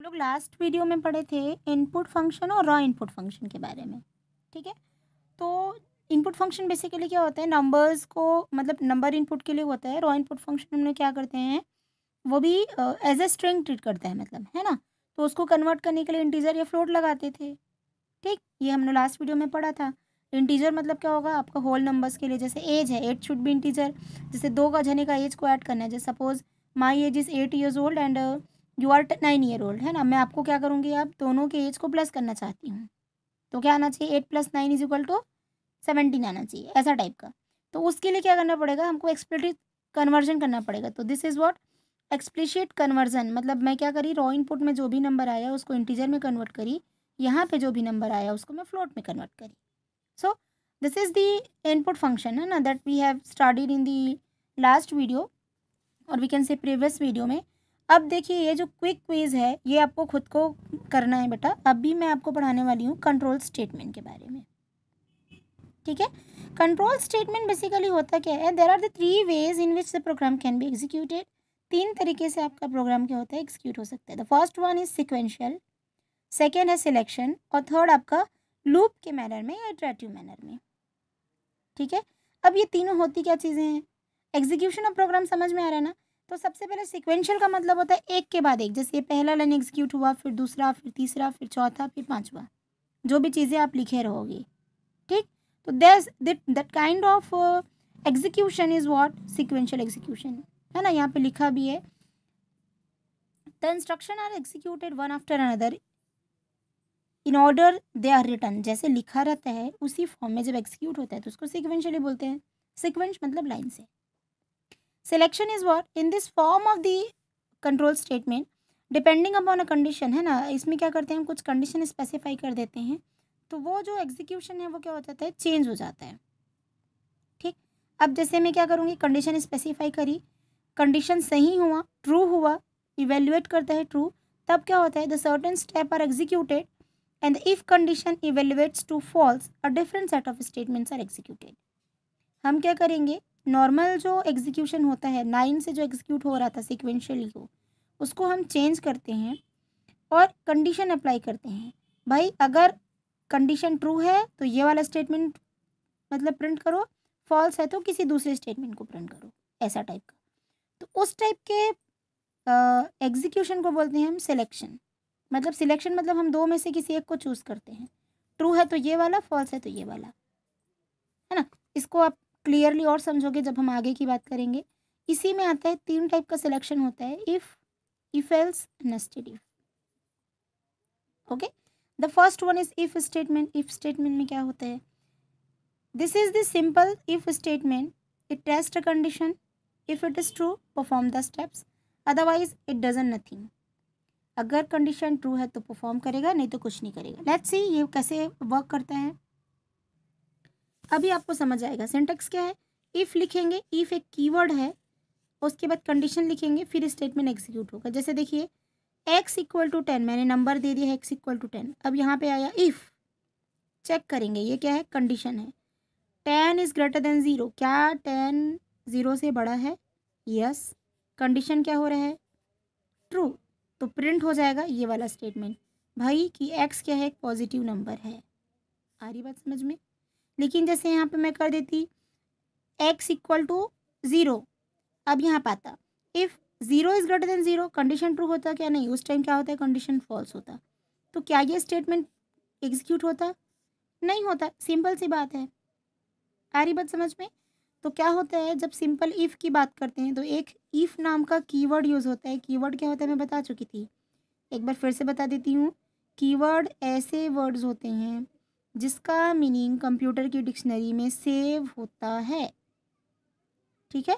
हम लोग last video में पढ़े थे इनपुट फंक्शन और रॉ इनपुट फंक्शन के बारे में ठीक है तो इनपुट फंक्शन बेसिकली क्या होता है नंबर्स को मतलब नंबर इनपुट के लिए होता है रॉ इनपुट फंक्शन हम लोग क्या करते हैं वो भी एज ए स्ट्रिंग ट्रीट करते हैं मतलब है ना तो उसको कन्वर्ट करने के लिए इंटीजर या फ्लोट लगाते थे ठीक ये हमने लास्ट वीडियो में पढ़ा था इंटीजर मतलब क्या होगा आपका होल नंबर्स के लिए जैसे एज है एट शुड भी इंटीजर जैसे दो का जने का एज को ऐड करना है जैसे suppose my age is eight years old and you are nine year old है ना मैं आपको क्या करूँगी आप दोनों के एज को प्लस करना चाहती हूँ तो क्या आना चाहिए eight plus nine is equal to seventeen आना चाहिए ऐसा टाइप का तो उसके लिए क्या करना पड़ेगा हमको एक्सप्लिट कन्वर्जन करना पड़ेगा तो this is what explicit conversion मतलब मैं क्या करी रॉ इनपुट में जो भी नंबर आया उसको इंटीजर में कन्वर्ट करी यहाँ पे जो भी नंबर आया उसको मैं फ्लोट में कन्वर्ट करी so this is the input function है ना that we have studied in the last video और we can say previous video में अब देखिए ये जो क्विक क्वीज है ये आपको खुद को करना है बेटा अभी मैं आपको पढ़ाने वाली हूँ कंट्रोल स्टेटमेंट के बारे में ठीक है कंट्रोल स्टेटमेंट बेसिकली होता क्या है there are the three ways in which the program can be executed तीन तरीके से आपका प्रोग्राम क्या होता है एग्जीक्यूट हो सकता है the first one is sequential second है सिलेक्शन और थर्ड आपका लूप के मैनर में या इटरेटिव मैनर में ठीक है अब ये तीनों होती क्या चीज़ें हैं एग्जीक्यूशन ऑफ प्रोग्राम समझ में आ रहा है ना तो सबसे पहले सिक्वेंशियल का मतलब होता है एक के बाद एक जैसे ये पहला लाइन एग्जीक्यूट हुआ फिर दूसरा फिर तीसरा फिर चौथा फिर पाँचवा जो भी चीज़ें आप लिखे रहोगे ठीक तो that's that kind of execution is what sequential execution है ना यहाँ पे लिखा भी है the instruction are executed one after another in order they are written जैसे लिखा रहता है उसी फॉर्म में जब एग्जीक्यूट होता है तो उसको सिक्वेंशियली बोलते हैं सिक्वेंश मतलब लाइन से selection is what in this form of the control statement depending upon a condition है ना इसमें क्या करते हैं हम कुछ कंडीशन स्पेसिफाई कर देते हैं तो वो जो एग्जीक्यूशन है वो क्या हो जाता है चेंज हो जाता है ठीक अब जैसे मैं क्या करूँगी कंडीशन स्पेसिफाई करी कंडीशन सही हुआ ट्रू हुआ इवेल्युएट करता है ट्रू तब क्या होता है the certain step are executed and if condition evaluates to false a different set of statements are executed हम क्या करेंगे नॉर्मल जो एग्जीक्यूशन होता है नाइन से जो एग्जीक्यूट हो रहा था सिक्वेंशियली वो उसको हम चेंज करते हैं और कंडीशन अप्लाई करते हैं भाई अगर कंडीशन ट्रू है तो ये वाला स्टेटमेंट मतलब प्रिंट करो फॉल्स है तो किसी दूसरे स्टेटमेंट को प्रिंट करो ऐसा टाइप का तो उस टाइप के एग्जीक्यूशन को बोलते हैं हम सिलेक्शन मतलब सिलेक्शन मतलब हम दो में से किसी एक को चूज़ करते हैं ट्रू है तो ये वाला फॉल्स है तो ये वाला है ना इसको आप क्लियरली और समझोगे जब हम आगे की बात करेंगे इसी में आता है तीन टाइप का सिलेक्शन होता है if if else nested if okay the first one is if statement if statement में क्या होता है this is the simple if statement it test a condition if it is true perform the steps otherwise it doesn't nothing अगर condition true है तो perform करेगा नहीं तो कुछ नहीं करेगा लेट्स सी ये कैसे वर्क करता है अभी आपको समझ आएगा सेंटेक्स क्या है इफ़ लिखेंगे इफ़ एक कीवर्ड है उसके बाद कंडीशन लिखेंगे फिर स्टेटमेंट एग्जीक्यूट होगा जैसे देखिए एक्स इक्वल टू टेन मैंने नंबर दे दिया है एक्स इक्वल टू टेन अब यहाँ पे आया इफ़ चेक करेंगे ये क्या है कंडीशन है ten is greater than zero क्या टेन ज़ीरो से बड़ा है यस कंडीशन क्या हो रहा है ट्रू तो प्रिंट हो जाएगा ये वाला स्टेटमेंट भाई कि एक्स क्या है एक पॉजिटिव नंबर है आ रही बात समझ में लेकिन जैसे यहाँ पे मैं कर देती एक्स इक्वल टू ज़ीरो अब यहाँ पाता if zero is greater than zero condition true होता क्या नहीं उस टाइम क्या होता है कंडीशन फॉल्स होता तो क्या ये स्टेटमेंट एग्जीक्यूट होता नहीं होता सिंपल सी बात है आ रही बात समझ में तो क्या होता है जब सिंपल इफ़ की बात करते हैं तो एक इफ़ नाम का कीवर्ड यूज़ होता है कीवर्ड क्या होता है मैं बता चुकी थी एक बार फिर से बता देती हूँ कीवर्ड ऐसे वर्ड्स होते हैं जिसका मीनिंग कंप्यूटर की डिक्शनरी में सेव होता है ठीक है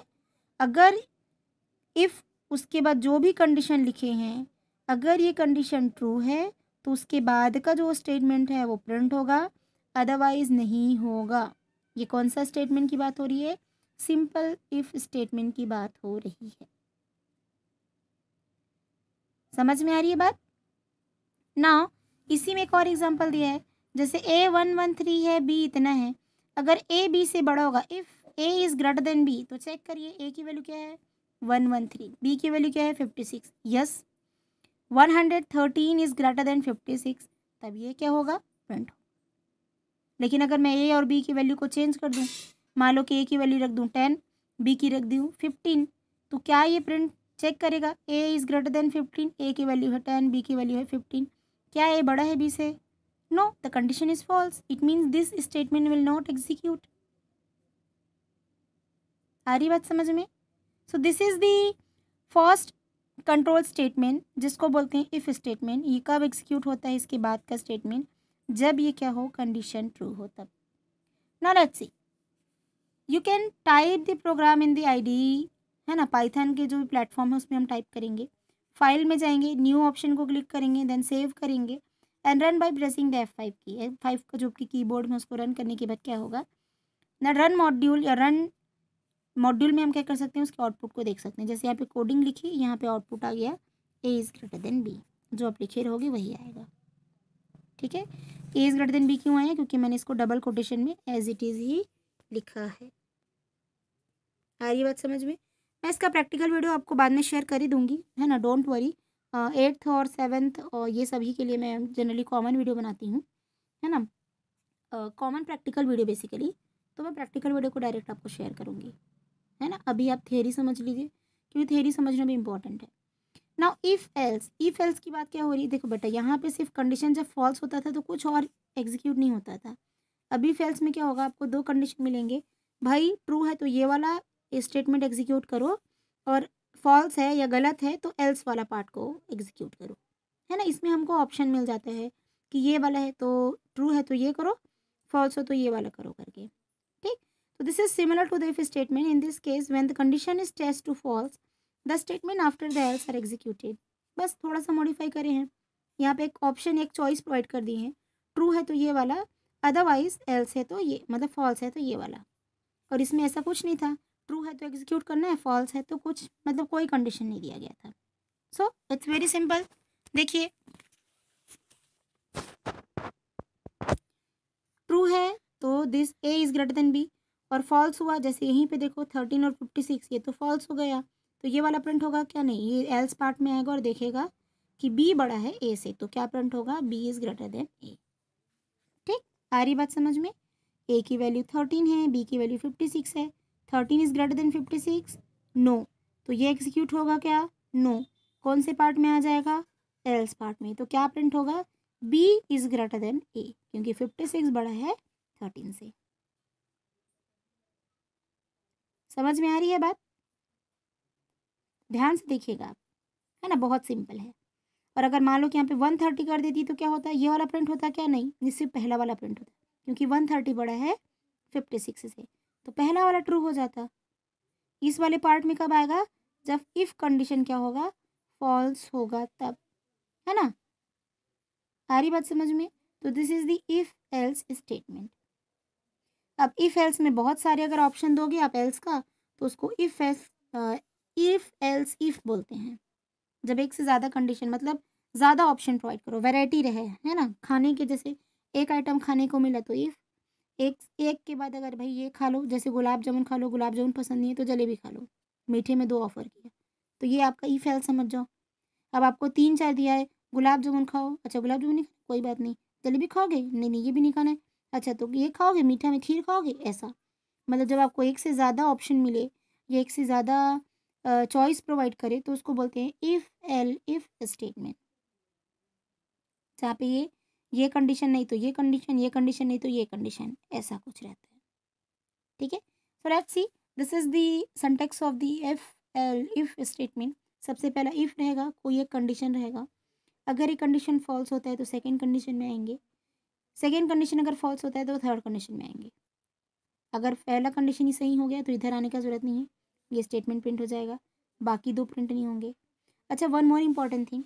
अगर इफ़ उसके बाद जो भी कंडीशन लिखे हैं अगर ये कंडीशन ट्रू है तो उसके बाद का जो स्टेटमेंट है वो प्रिंट होगा अदरवाइज़ नहीं होगा ये कौन सा स्टेटमेंट की बात हो रही है सिंपल इफ़ स्टेटमेंट की बात हो रही है समझ में आ रही है बात ना इसी में एक और एग्जांपल दिया है जैसे ए वन वन थ्री है बी इतना है अगर ए बी से बड़ा होगा if A is greater than B तो चेक करिए ए की वैल्यू क्या है वन वन थ्री बी की वैल्यू क्या है fifty six yes one hundred thirteen is greater than fifty six तब ये क्या होगा प्रिंट लेकिन अगर मैं ए और बी की वैल्यू को चेंज कर दूँ मान लो कि ए की वैल्यू रख दूँ टेन बी की रख दूँ फिफ्टीन तो क्या ये प्रिंट चेक करेगा A is greater than fifteen A की वैल्यू है टेन बी की वैल्यू है फिफ्टीन क्या ए बड़ा है बी से No, the condition is false. It means this statement will not execute. आ रही बात समझ में so this is the first control statement जिसको बोलते हैं इफ़ स्टेटमेंट ये कब एग्जीक्यूट होता है इसके बाद का स्टेटमेंट जब ये क्या हो कंडीशन ट्रू हो तब ना let's see you can type the program in the IDE है ना पाइथन के जो भी प्लेटफॉर्म है उसमें हम टाइप करेंगे फाइल में जाएंगे न्यू ऑप्शन को क्लिक करेंगे देन सेव करेंगे and run by pressing the F five key F five का जो कि कीबोर्ड में उसको रन करने के बाद क्या होगा ना रन मॉड्यूल या रन मॉड्यूल में हम क्या कर सकते हैं उसके आउटपुट को देख सकते हैं जैसे यहाँ पे कोडिंग लिखी यहाँ पे आउटपुट आ गया A is greater than B जो आप लिखे रहोगे वही आएगा ठीक है A is greater than B क्यों आया क्योंकि मैंने इसको डबल कोटेशन में एज इट इज़ ही लिखा है आ रही बात समझ में मैं इसका प्रैक्टिकल वीडियो आपको बाद में शेयर कर ही दूंगी है ना डोंट वरी एट्थ और सेवन्थ और ये सभी के लिए मैं जनरली कॉमन वीडियो बनाती हूँ है ना कॉमन प्रैक्टिकल वीडियो बेसिकली तो मैं प्रैक्टिकल वीडियो को डायरेक्ट आपको शेयर करूँगी है ना अभी आप थेरी समझ लीजिए क्योंकि थेरी समझना भी इम्पोर्टेंट है ना इफ़ एल्स इफ़ एल्स की बात क्या हो रही है देखो बेटा यहाँ पे सिर्फ कंडीशन जब फॉल्स होता था तो कुछ और एग्जीक्यूट नहीं होता था अभी फेल्स में क्या होगा आपको दो कंडीशन मिलेंगे भाई ट्रू है तो ये वाला स्टेटमेंट एग्जीक्यूट करो और फॉल्स है या गलत है तो एल्स वाला पार्ट को एग्जीक्यूट करो है ना इसमें हमको ऑप्शन मिल जाता है कि ये वाला है तो ट्रू है तो ये करो फॉल्स हो तो ये वाला करो करके ठीक तो this is similar to the if statement in this case when the condition is test to false the statement after the else are executed बस थोड़ा सा मॉडिफाई करे हैं यहाँ पे एक ऑप्शन एक चॉइस प्रोवाइड कर दी है ट्रू है तो ये वाला अदरवाइज एल्स है तो ये मतलब फॉल्स है तो ये वाला और इसमें ऐसा कुछ नहीं था ट्रू है तो एग्जीक्यूट करना है फॉल्स है तो कुछ मतलब कोई कंडीशन नहीं दिया गया था सो इट्स वेरी सिंपल देखिए ट्रू है तो this A is greater than B और फॉल्स हुआ जैसे यहीं पे देखो थर्टीन और फिफ्टी सिक्स ये तो फॉल्स हो गया तो ये वाला प्रिंट होगा क्या नहीं ये एल्स पार्ट में आएगा और देखेगा कि बी बड़ा है ए से तो क्या प्रिंट होगा B is greater than A ठीक आ रही बात समझ में ए की वैल्यू थर्टीन है बी की वैल्यू फिफ्टी सिक्स है thirteen is greater than fifty six no तो ये एग्जीक्यूट होगा क्या नो no. कौन से पार्ट में आ जाएगा एल्स पार्ट में तो क्या प्रिंट होगा B is greater than A क्योंकि फिफ्टी सिक्स बड़ा है थर्टीन से समझ में आ रही है बात ध्यान से देखिएगा आप है ना बहुत सिंपल है और अगर मान लो कि यहाँ पे वन थर्टी कर देती तो क्या होता है ये वाला प्रिंट होता क्या नहीं जिससे पहला वाला प्रिंट होता क्योंकि वन थर्टी बड़ा है फिफ्टी सिक्स से तो पहला वाला ट्रू हो जाता इस वाले पार्ट में कब आएगा जब इफ़ कंडीशन क्या होगा फॉल्स होगा तब है ना आ रही बात समझ में तो this is the if else statement अब इफ़ एल्स में बहुत सारे अगर ऑप्शन दोगे आप एल्स का तो उसको if else if else if बोलते हैं जब एक से ज़्यादा कंडीशन मतलब ज़्यादा ऑप्शन प्रोवाइड करो वैरायटी रहे है ना खाने के जैसे एक आइटम खाने को मिला तो इफ़ एक एक के बाद अगर भाई ये खा लो जैसे गुलाब जामुन खा लो गुलाब जामुन पसंद नहीं है तो जलेबी खा लो मीठे में दो ऑफ़र किया तो ये आपका ई फैल समझ जाओ अब आपको तीन चार दिया है गुलाब जामुन खाओ अच्छा गुलाब जामुन नहीं कोई बात नहीं जलेबी खाओगे नहीं नहीं ये भी नहीं खाना है अच्छा तो ये खाओगे मीठा में खीर खाओगे ऐसा मतलब जब आपको एक से ज़्यादा ऑप्शन मिले या एक से ज़्यादा चॉइस प्रोवाइड करे तो उसको बोलते हैं इफ़ एल इफ़ स्टेटमेंट जहाँ पे ये ये कंडीशन नहीं तो ये कंडीशन ये कंडीशन नहीं तो ये कंडीशन ऐसा कुछ रहता है ठीक है so let see this is the syntax of the F L if statement सबसे पहला इफ रहेगा कोई एक कंडीशन रहेगा अगर ये कंडीशन फॉल्स होता है तो सेकेंड कंडीशन में आएंगे सेकेंड कंडीशन अगर फॉल्स होता है तो थर्ड कंडीशन में आएंगे अगर पहला कंडीशन ही सही हो गया तो इधर आने का ज़रूरत नहीं है ये स्टेटमेंट प्रिंट हो जाएगा बाकी दो प्रिंट नहीं होंगे अच्छा one more important thing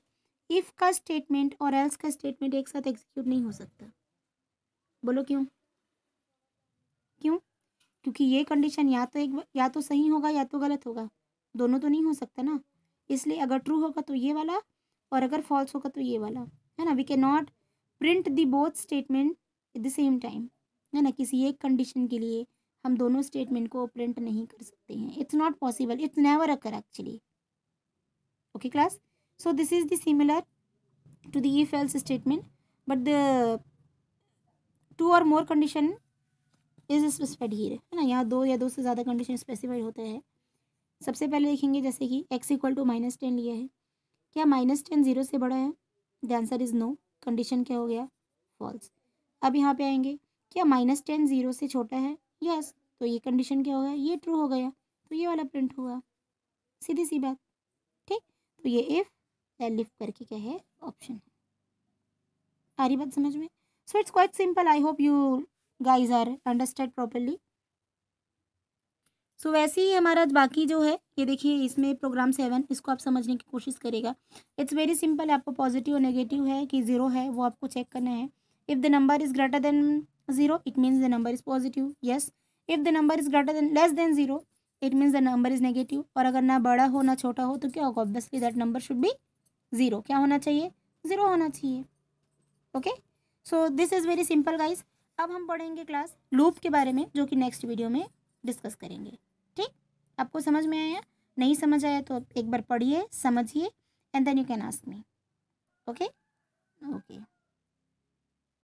if का स्टेटमेंट और एल्स का स्टेटमेंट एक साथ एग्जीक्यूट नहीं हो सकता बोलो क्यों क्यों क्योंकि ये कंडीशन या तो एक या तो सही होगा या तो गलत होगा दोनों तो नहीं हो सकता ना इसलिए अगर ट्रू होगा तो ये वाला और अगर फॉल्स होगा तो ये वाला है ना we can not print the both statement at the same time है ना किसी एक कंडीशन के लिए हम दोनों स्टेटमेंट को प्रिंट नहीं कर सकते हैं it's not possible it's never occur actually okay class so this is the similar to the if else statement but the two or more condition is specified here है ना यहाँ दो या दो से ज़्यादा कंडीशन स्पेसिफाइड होते हैं सबसे पहले देखेंगे जैसे कि X equal to minus ten लिया है क्या माइनस टेन जीरो से बड़ा है the answer is no condition क्या हो गया फॉल्स अब यहाँ पे आएंगे क्या माइनस टेन जीरो से छोटा है यस yes. तो ये कंडीशन क्या हो गया ये ट्रू हो गया तो ये वाला प्रिंट होगा सीधी सी बात ठीक तो ये इफ़ लिफ्ट करके क्या है ऑप्शन है आ रही बात समझ में so it's quite simple I hope you guys are understand properly so वैसे ही हमारा बाकी जो है ये देखिए इसमें प्रोग्राम सेवन इसको आप समझने की कोशिश करेगा इट्स वेरी सिंपल आपको पॉजिटिव और नेगेटिव है कि ज़ीरो है वो आपको चेक करना है if the number is greater than zero it means the number is positive yes if the number is greater than less than zero it means the number is negative और अगर ना बड़ा हो ना छोटा हो तो क्या होगा obviously that number should be zero क्या होना चाहिए ज़ीरो होना चाहिए okay so this is very simple guys अब हम पढ़ेंगे क्लास लूप के बारे में जो कि नेक्स्ट वीडियो में डिस्कस करेंगे ठीक आपको समझ में आया नहीं समझ आया तो एक बार पढ़िए समझिए and then you can ask me okay okay